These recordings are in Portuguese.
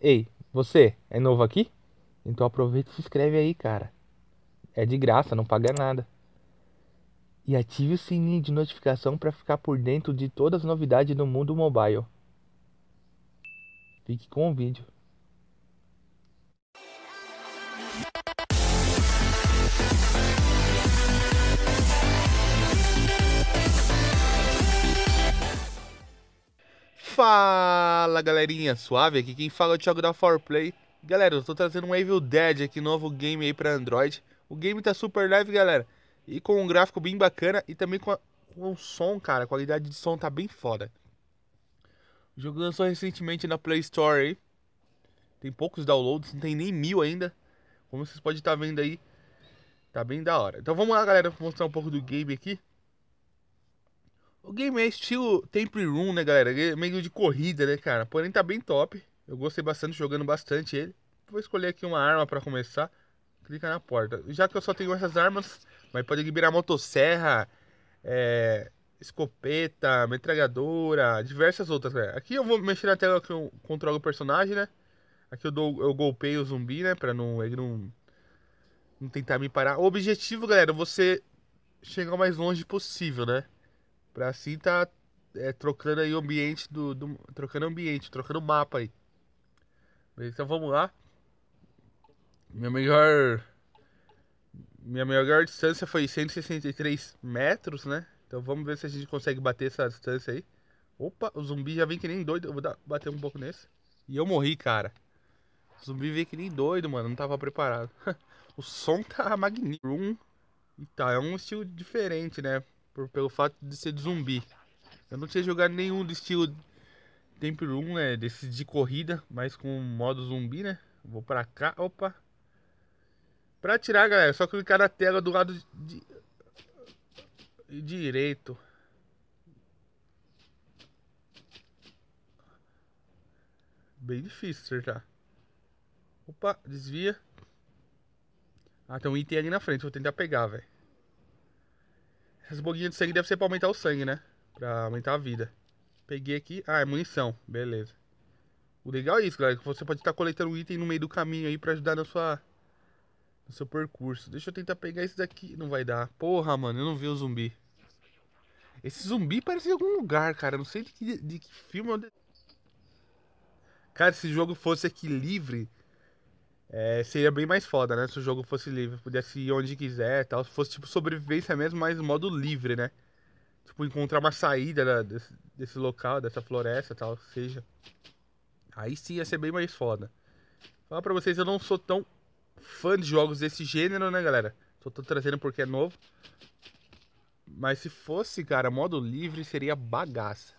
Ei, você é novo aqui? Então aproveita e se inscreve aí, cara. É de graça, não paga nada. E ative o sininho de notificação para ficar por dentro de todas as novidades do mundo mobile. Fique com o vídeo. Fala galerinha, suave? Aqui quem fala é o Thiago da 4Play. Galera, eu tô trazendo um Evil Dead aqui, novo game aí pra Android. O game tá super leve, galera. E com um gráfico bem bacana e também com, a, com um som, cara. A qualidade de som tá bem foda. O jogo lançou recentemente na Play Store aí. Tem poucos downloads, não tem nem mil ainda. Como vocês podem estar tá vendo aí, tá bem da hora. Então vamos lá, galera, vou mostrar um pouco do game aqui. O game é estilo Temple Room, né, galera? É meio de corrida, né, cara? Porém, tá bem top. Eu gostei bastante, jogando bastante ele. Vou escolher aqui uma arma para começar. Clica na porta. Já que eu só tenho essas armas, mas pode liberar motosserra, é, escopeta, metralhadora, diversas outras, galera. Aqui eu vou mexer na tela que eu controlo o personagem, né? Aqui eu, dou, eu golpeio o zumbi, né? Pra não, ele não, não tentar me parar. O objetivo, galera, é você chegar o mais longe possível, né? Pra assim tá é, trocando aí o ambiente do, do. Trocando ambiente, trocando mapa aí. Beleza, então vamos lá. Minha melhor. Minha melhor distância foi 163 metros, né? Então vamos ver se a gente consegue bater essa distância aí. Opa, o zumbi já vem que nem doido. Eu vou dar, bater um pouco nesse. E eu morri, cara. O zumbi veio que nem doido, mano. Não tava preparado. o som tá magnífico. E tá, é um estilo diferente, né? por, pelo fato de ser de zumbi. Eu não tinha jogado nenhum do estilo Temple 1, né? Desses de corrida, mas com modo zumbi, né? Vou pra cá, opa. Pra tirar, galera, só clicar na tela do lado de... direito. Bem difícil acertar. Opa, desvia. Ah, tem um item ali na frente, vou tentar pegar, velho. Essas boguinhas de sangue deve ser pra aumentar o sangue, né? Pra aumentar a vida. Peguei aqui. Ah, é munição. Beleza. O legal é isso, galera. Que você pode estar coletando item no meio do caminho aí pra ajudar na sua... No seu percurso. Deixa eu tentar pegar esse daqui. Não vai dar. Porra, mano. Eu não vi o zumbi. Esse zumbi parece em algum lugar, cara. não sei de que, de que filme é eu... Cara, se o jogo fosse aqui livre... É, seria bem mais foda, né? Se o jogo fosse livre, pudesse ir onde quiser tal. Se fosse tipo sobrevivência mesmo, mas modo livre, né? Tipo, encontrar uma saída né, desse, desse, local, dessa floresta tal, seja. Aí sim ia ser bem mais foda. Falar pra vocês, eu não sou tão fã de jogos desse gênero, né, galera? Só tô trazendo porque é novo. Mas se fosse, cara, modo livre seria bagaça.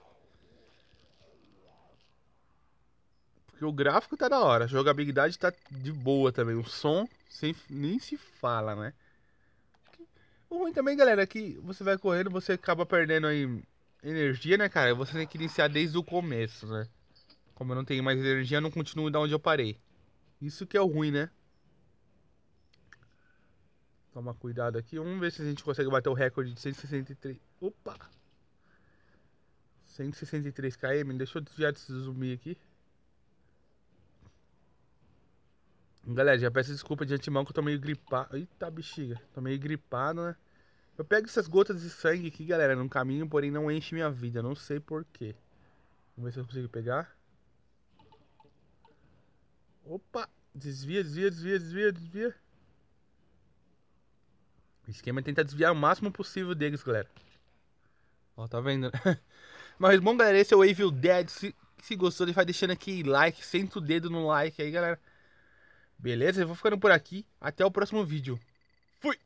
Porque o gráfico tá da hora, a jogabilidade tá de boa também. O som sem, nem se fala, né? O ruim também, galera, é que você vai correndo, você acaba perdendo aí energia, né, cara? Você tem que iniciar desde o começo, né? Como eu não tenho mais energia, eu não continuo da onde eu parei. Isso que é o ruim, né? Toma cuidado aqui. Vamos ver se a gente consegue bater o recorde de 163. Opa! 163 km. Deixa eu desviar desse zumbi aqui. Galera, já peço desculpa de antemão que eu tô meio gripado. Eita, bexiga. Tô meio gripado, né? Eu pego essas gotas de sangue aqui, galera, no caminho, porém não enche minha vida. Não sei porquê. Vamos ver se eu consigo pegar. Opa! Desvia, desvia, desvia, desvia, desvia. O esquema é tentar desviar o máximo possível deles, galera. Ó, tá vendo? Né? Mas bom, galera, esse é o Evil Dead. Se, se gostou, ele vai deixando aqui like. Senta o dedo no like aí, galera. Beleza? Eu vou ficando por aqui. Até o próximo vídeo. Fui!